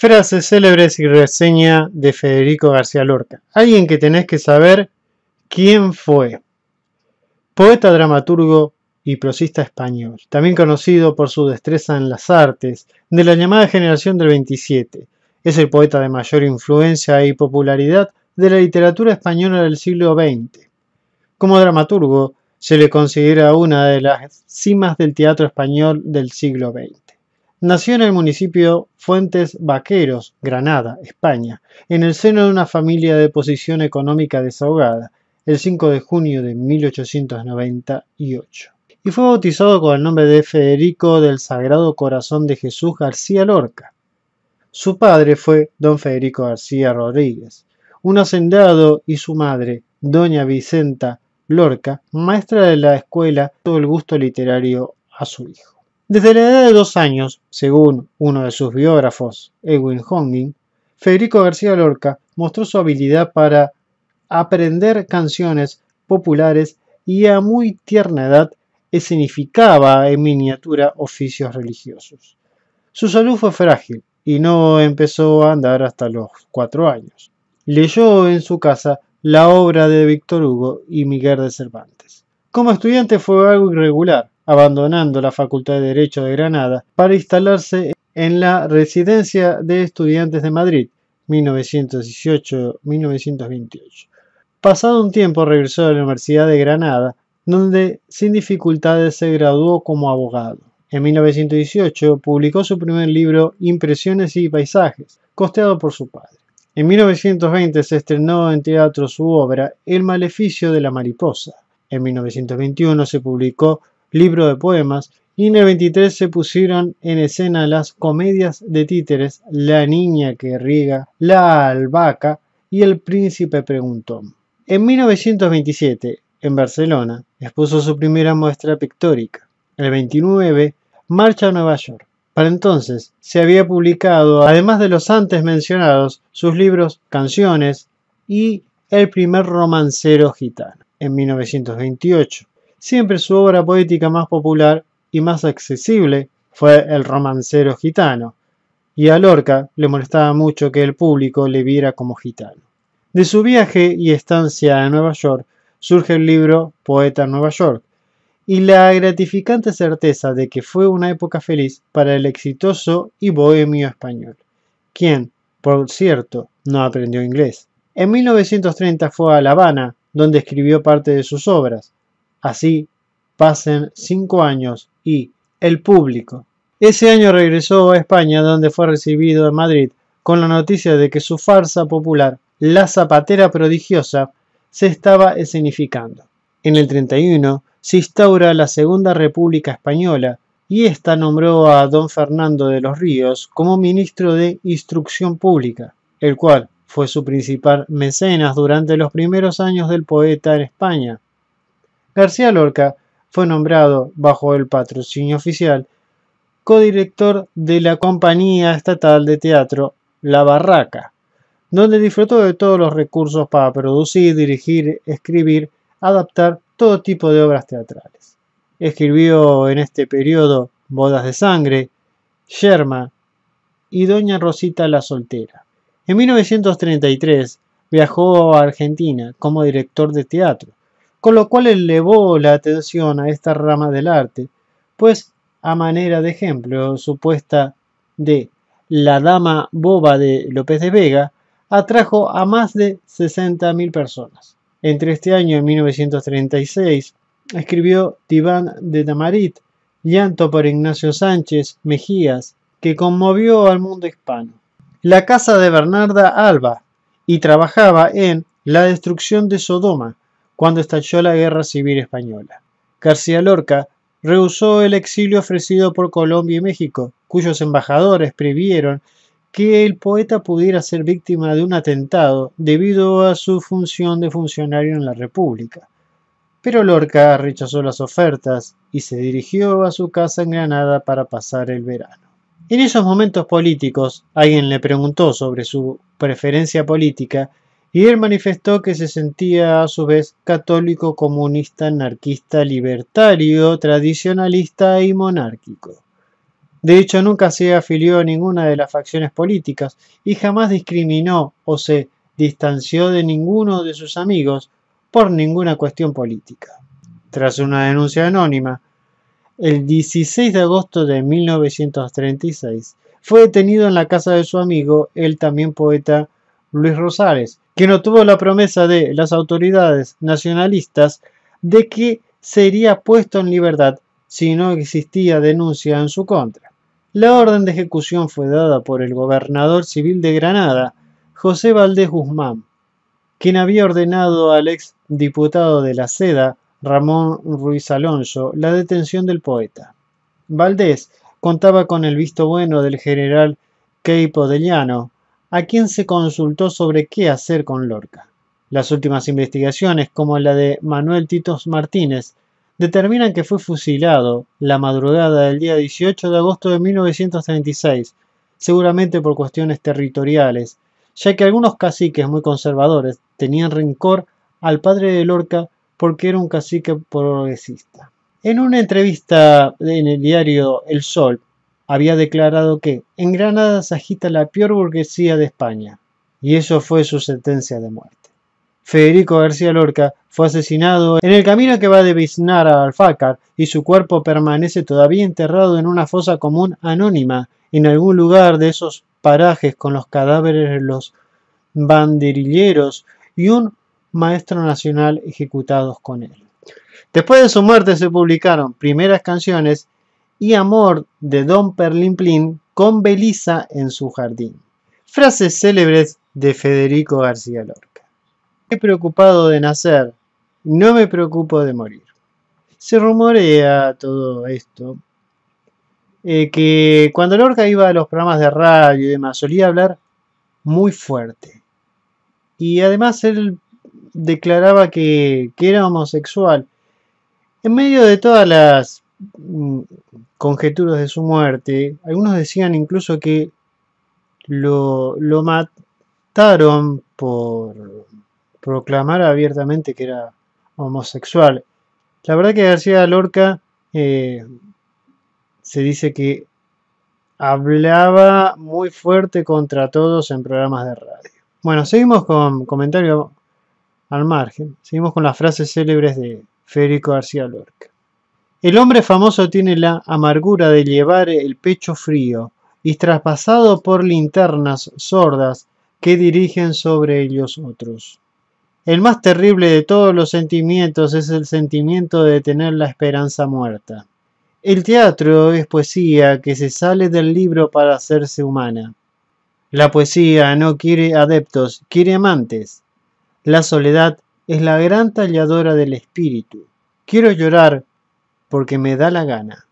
Frases célebres y reseña de Federico García Lorca. Alguien que tenés que saber quién fue. Poeta, dramaturgo y prosista español, también conocido por su destreza en las artes, de la llamada generación del 27. Es el poeta de mayor influencia y popularidad de la literatura española del siglo XX. Como dramaturgo, se le considera una de las cimas del teatro español del siglo XX. Nació en el municipio Fuentes Vaqueros, Granada, España, en el seno de una familia de posición económica desahogada, el 5 de junio de 1898, y fue bautizado con el nombre de Federico del Sagrado Corazón de Jesús García Lorca. Su padre fue don Federico García Rodríguez, un hacendado, y su madre, doña Vicenta Lorca, maestra de la escuela, todo el gusto literario a su hijo. Desde la edad de dos años, según uno de sus biógrafos, Edwin Honging, Federico García Lorca mostró su habilidad para aprender canciones populares y a muy tierna edad escenificaba en miniatura oficios religiosos. Su salud fue frágil y no empezó a andar hasta los cuatro años. Leyó en su casa la obra de Víctor Hugo y Miguel de Cervantes. Como estudiante fue algo irregular, abandonando la Facultad de Derecho de Granada para instalarse en la Residencia de Estudiantes de Madrid 1918-1928. Pasado un tiempo regresó a la Universidad de Granada, donde sin dificultades se graduó como abogado. En 1918 publicó su primer libro Impresiones y Paisajes, costeado por su padre. En 1920 se estrenó en teatro su obra El maleficio de la mariposa. En 1921 se publicó libro de poemas, y en el 23 se pusieron en escena las comedias de títeres La niña que riega, La albahaca y El príncipe preguntó. En 1927, en Barcelona, expuso su primera muestra pictórica. El 29, marcha a Nueva York. Para entonces se había publicado, además de los antes mencionados, sus libros Canciones y El primer romancero gitano en 1928. Siempre su obra poética más popular y más accesible fue El romancero gitano, y a Lorca le molestaba mucho que el público le viera como gitano. De su viaje y estancia en Nueva York surge el libro Poeta Nueva York, y la gratificante certeza de que fue una época feliz para el exitoso y bohemio español, quien, por cierto, no aprendió inglés. En 1930 fue a La Habana, donde escribió parte de sus obras, Así pasen cinco años y el público. Ese año regresó a España donde fue recibido en Madrid con la noticia de que su farsa popular, La Zapatera Prodigiosa, se estaba escenificando. En el 31 se instaura la Segunda República Española y ésta nombró a don Fernando de los Ríos como ministro de Instrucción Pública, el cual fue su principal mecenas durante los primeros años del poeta en España García Lorca fue nombrado, bajo el patrocinio oficial, codirector de la compañía estatal de teatro La Barraca, donde disfrutó de todos los recursos para producir, dirigir, escribir, adaptar todo tipo de obras teatrales. Escribió en este periodo Bodas de Sangre, Yerma y Doña Rosita la Soltera. En 1933 viajó a Argentina como director de teatro, con lo cual elevó la atención a esta rama del arte, pues a manera de ejemplo supuesta de La Dama Boba de López de Vega, atrajo a más de 60.000 personas. Entre este año y 1936 escribió Tibán de Tamarit, Llanto por Ignacio Sánchez Mejías, que conmovió al mundo hispano. La casa de Bernarda Alba, y trabajaba en La destrucción de Sodoma, cuando estalló la Guerra Civil Española. García Lorca rehusó el exilio ofrecido por Colombia y México, cuyos embajadores previeron que el poeta pudiera ser víctima de un atentado debido a su función de funcionario en la República. Pero Lorca rechazó las ofertas y se dirigió a su casa en Granada para pasar el verano. En esos momentos políticos, alguien le preguntó sobre su preferencia política y él manifestó que se sentía a su vez católico, comunista, anarquista, libertario, tradicionalista y monárquico. De hecho, nunca se afilió a ninguna de las facciones políticas y jamás discriminó o se distanció de ninguno de sus amigos por ninguna cuestión política. Tras una denuncia anónima, el 16 de agosto de 1936 fue detenido en la casa de su amigo, el también poeta Luis Rosales, quien tuvo la promesa de las autoridades nacionalistas de que sería puesto en libertad si no existía denuncia en su contra. La orden de ejecución fue dada por el gobernador civil de Granada, José Valdés Guzmán, quien había ordenado al ex diputado de la seda, Ramón Ruiz Alonso, la detención del poeta. Valdés contaba con el visto bueno del general Queipo de Llano, a quien se consultó sobre qué hacer con Lorca. Las últimas investigaciones, como la de Manuel Titos Martínez, determinan que fue fusilado la madrugada del día 18 de agosto de 1936, seguramente por cuestiones territoriales, ya que algunos caciques muy conservadores tenían rencor al padre de Lorca porque era un cacique progresista. En una entrevista en el diario El Sol, había declarado que en Granada se agita la peor burguesía de España, y eso fue su sentencia de muerte. Federico García Lorca fue asesinado en el camino que va de Biznar a Alfácar y su cuerpo permanece todavía enterrado en una fosa común anónima en algún lugar de esos parajes con los cadáveres de los banderilleros y un maestro nacional ejecutados con él. Después de su muerte se publicaron primeras canciones y amor de Don Perlimplín con Belisa en su jardín. Frases célebres de Federico García Lorca. He preocupado de nacer, no me preocupo de morir. Se rumorea todo esto eh, que cuando Lorca iba a los programas de radio y demás solía hablar muy fuerte. Y además él declaraba que era homosexual. En medio de todas las Mm, conjeturas de su muerte. Algunos decían incluso que lo, mataron por proclamar abiertamente que era homosexual. La verdad que García Lorca eh, se dice que hablaba muy fuerte contra todos en programas de radio. Bueno, seguimos con comentario al margen. Seguimos con las frases célebres de Federico García Lorca. El hombre famoso tiene la amargura de llevar el pecho frío y traspasado por linternas sordas que dirigen sobre ellos otros. El más terrible de todos los sentimientos es el sentimiento de tener la esperanza muerta. El teatro es poesía que se sale del libro para hacerse humana. La poesía no quiere adeptos, quiere amantes. La soledad es la gran talladora del espíritu. Quiero llorar, porque me da la gana.